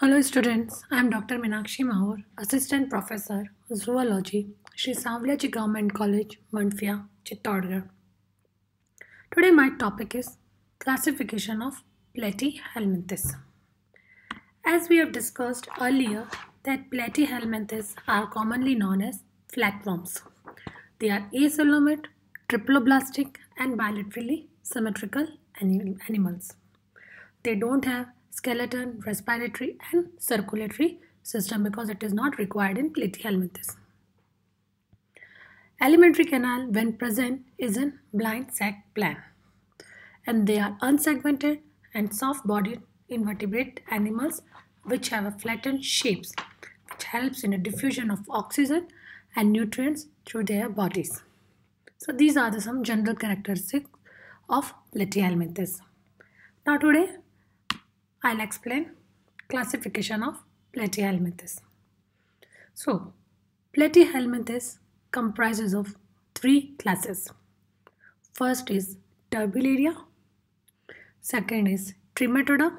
Hello students, I am Dr. Minakshi Mahor, Assistant Professor, Zoology, Sri Savlaji Government College, Mandfia, Chittorgarh. Today my topic is classification of platyhelminthes. As we have discussed earlier that platyhelminthes are commonly known as flatworms. They are acelomate, triploblastic and bilaterally symmetrical animals. They don't have skeleton, respiratory and circulatory system because it is not required in Platyhelminthes. Alimentary canal when present is in blind sac plan and they are unsegmented and soft-bodied invertebrate animals which have a flattened shapes which helps in the diffusion of oxygen and nutrients through their bodies. So these are the some general characteristics of platyhelminthes. Now today I'll explain classification of platyhelminthes. So, platyhelminthes comprises of three classes. First is turbillaria, second is trimetoda,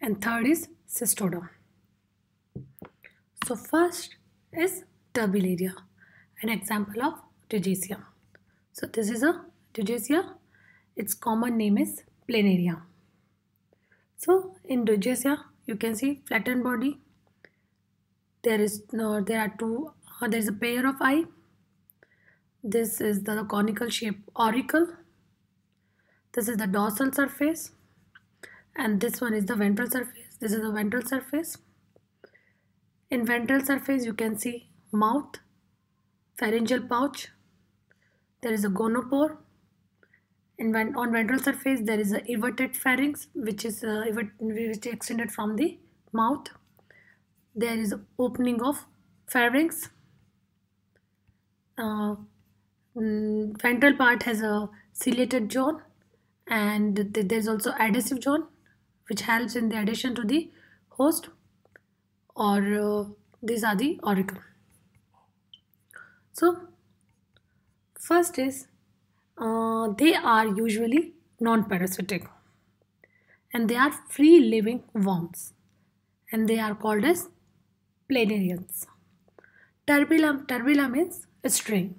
and third is cystoda. So first is turbillaria, an example of Tugesia. So this is a Tugesia. Its common name is planaria. So in Rudgesia, you can see flattened body. There is no, there are two. Uh, there is a pair of eye. This is the conical shape auricle. This is the dorsal surface, and this one is the ventral surface. This is the ventral surface. In ventral surface, you can see mouth, pharyngeal pouch. There is a gonopore and when on ventral surface there is a inverted pharynx which is uh, which extended from the mouth there is opening of pharynx uh, mm, ventral part has a ciliated zone and th there is also adhesive zone which helps in the addition to the host or uh, these are the auricle so first is uh, they are usually non-parasitic and they are free living worms and they are called as planarians. Turbula, turbula means string.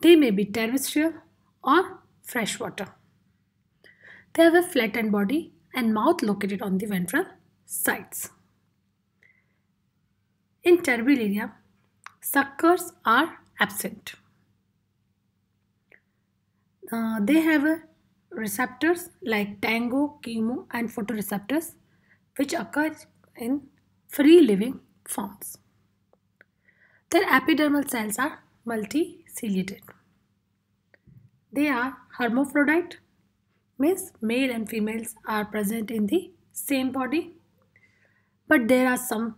They may be terrestrial or freshwater. They have a flattened body and mouth located on the ventral sides. In turbilaria, suckers are absent. Uh, they have a uh, receptors like tango, chemo and photoreceptors which occur in free living forms. Their epidermal cells are multiciliated. They are hermaphrodite means male and females are present in the same body but there are some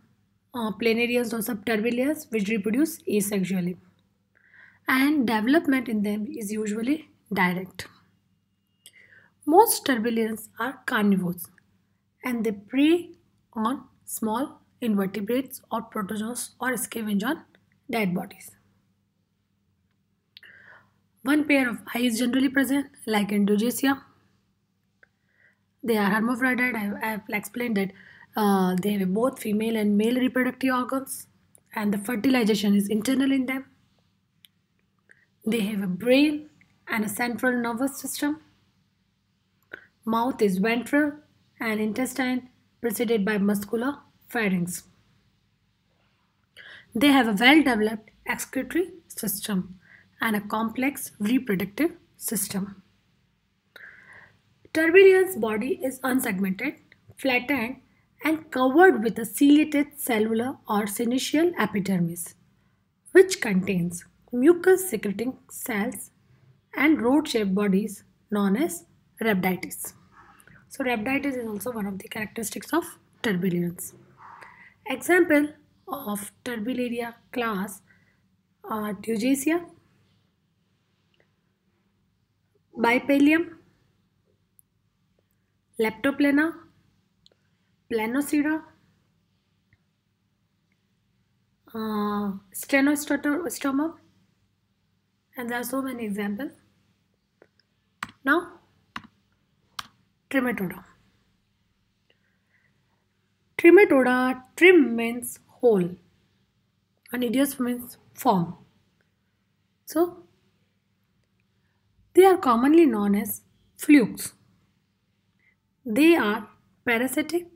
uh, planarians or subtervillians which reproduce asexually and development in them is usually direct. Most turbidians are carnivores and they prey on small invertebrates or protozoans or scavenge on dead bodies. One pair of eyes generally present like in Dugesia. They are hermaphrodite. I, I have explained that uh, they have both female and male reproductive organs and the fertilization is internal in them. They have a brain and a central nervous system. Mouth is ventral and intestine preceded by muscular pharynx. They have a well developed excretory system and a complex reproductive system. Turbellian's body is unsegmented, flattened, and covered with a ciliated cellular or synovial epidermis, which contains mucus secreting cells and rod-shaped bodies known as rhabditis. So rhabditis is also one of the characteristics of turbulence. Example of turbularia class are Tugasia, Bipalium, Leptoplana, Planocera, uh, Stenostoma and there are so many examples. Now, Trimetoda. Trimetoda, trim means whole and idios means form. So, they are commonly known as flukes. They are parasitic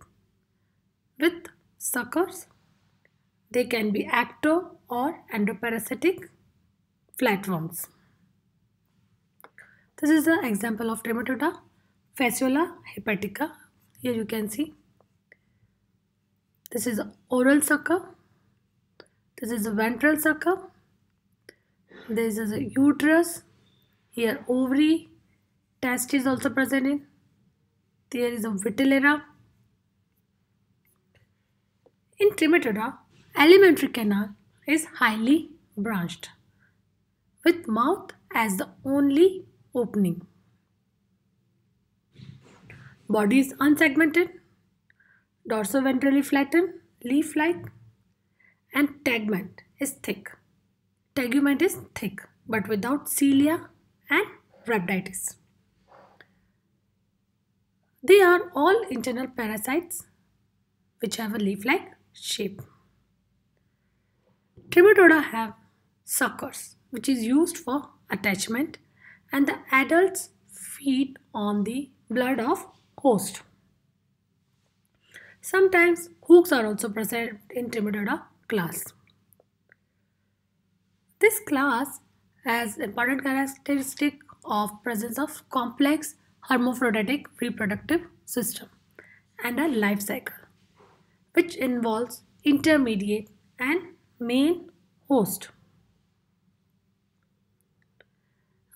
with suckers. They can be acto or endoparasitic flatworms. This is the example of Trematoda. fasciola hepatica. Here you can see. This is oral sucker. This is the ventral sucker. This is a uterus. Here ovary. Test is also present in. There is a vitellera. In Trematoda, alimentary canal is highly branched with mouth as the only opening. Body is unsegmented, dorsoventrally flattened, leaf-like and tegument is thick. Tegument is thick but without cilia and rhabditis. They are all internal parasites which have a leaf-like shape. Trematoda have suckers which is used for attachment and the adults feed on the blood of host. Sometimes hooks are also present in trematoda class. This class has important characteristic of presence of complex hermaphroditic reproductive system and a life cycle which involves intermediate and main host.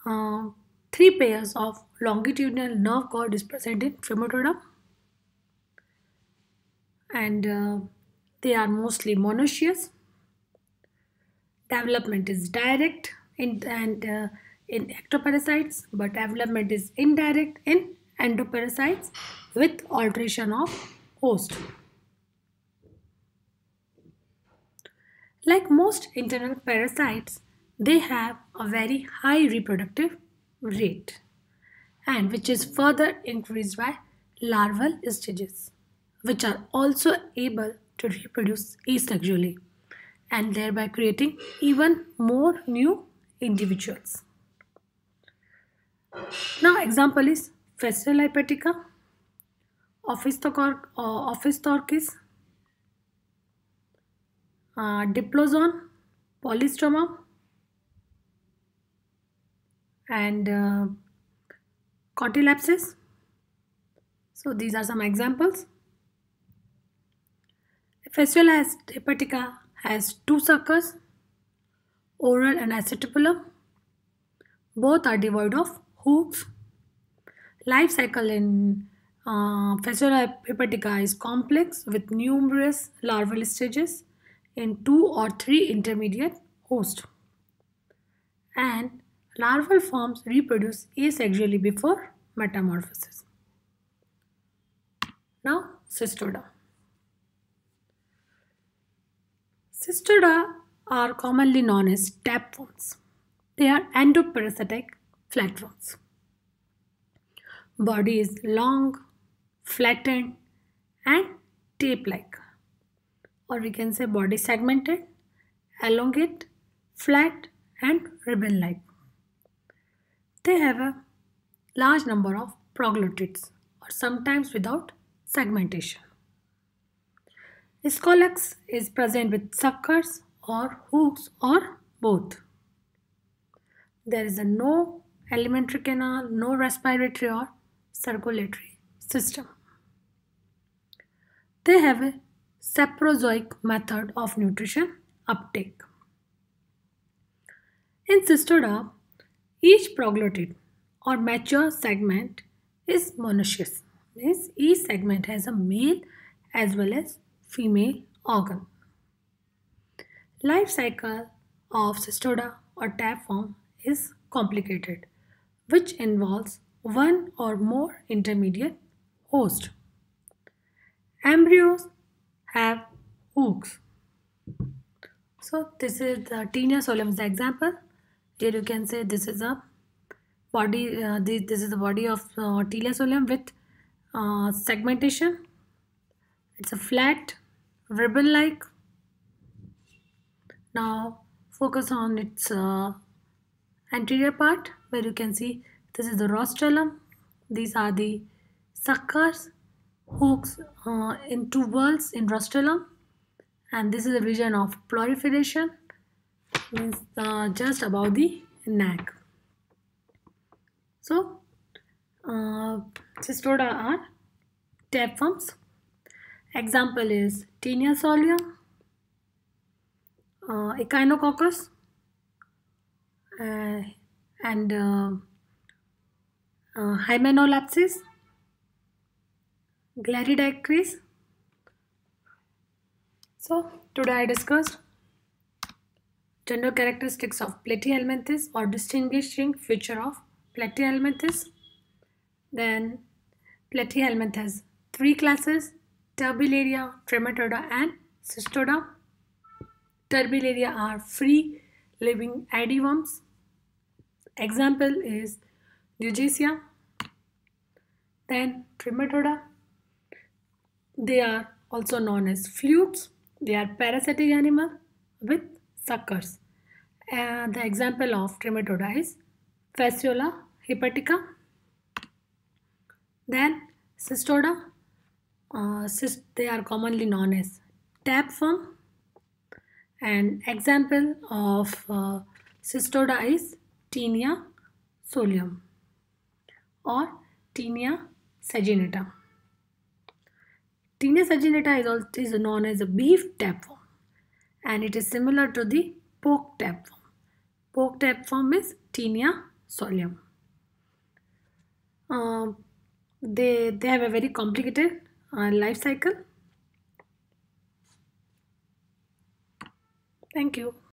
Uh, three pairs of longitudinal nerve cord is present in femotorum and uh, they are mostly monoecious development is direct in, and uh, in ectoparasites but development is indirect in endoparasites with alteration of host like most internal parasites they have a very high reproductive rate and which is further increased by larval stages which are also able to reproduce asexually and thereby creating even more new individuals. Now example is Fesilipetica, Ophistorchis, uh, uh, Diplozon, Polystroma, and uh, So these are some examples. Fistula hepatica has two suckers, oral and acetabulum. Both are devoid of hooves. Life cycle in uh, Fistula hepatica is complex with numerous larval stages in two or three intermediate hosts. And larval forms reproduce asexually before metamorphosis. Now Cystoda. Cystoda are commonly known as tapeworms. They are endoparasitic flatworms. Body is long, flattened and tape-like or we can say body segmented, elongate, flat and ribbon-like. They have a large number of proglottids or sometimes without segmentation. Scolex is present with suckers or hooks or both. There is a no alimentary canal, no respiratory or circulatory system. They have a saprozoic method of nutrition uptake. In Cistoda, each proglottid or mature segment is monoecious. Means each segment has a male as well as female organ. Life cycle of cestoda or tapeworm is complicated, which involves one or more intermediate host. Embryos have hooks. So this is the Tinea solens example. Here you can say this is a body, uh, this, this is the body of uh, with uh, segmentation. It's a flat, ribbon-like. Now focus on its uh, anterior part where you can see this is the rostralum. These are the suckers, hooks uh, in two whorls in rostralum, and this is the region of proliferation means uh, just above the neck so uh, cystoda are tapeworms example is tinea solium, uh, echinococcus uh, and uh, uh, hymenolapsis glaridacris so today i discussed General characteristics of platyhelminthes or distinguishing feature of platyhelminthes. Then platyhelminthes has three classes, Turbillaria, Trematoda and Cystoda. Turbillaria are free living addiworms. Example is Eugesia. Then Trematoda. They are also known as flukes. They are parasitic animal with suckers. Uh, the example of trematoda is Fasciola hepatica, then Cystoda, uh, cyst, they are commonly known as tapworm. An example of uh, Cystoda is Tinea solium or Tinea saginata. Tinea saginata is also is known as a beef tapeworm and it is similar to the pork tapeworm. Pork tapeworm is Tinea solium. Uh, um, they, they have a very complicated uh, life cycle. Thank you.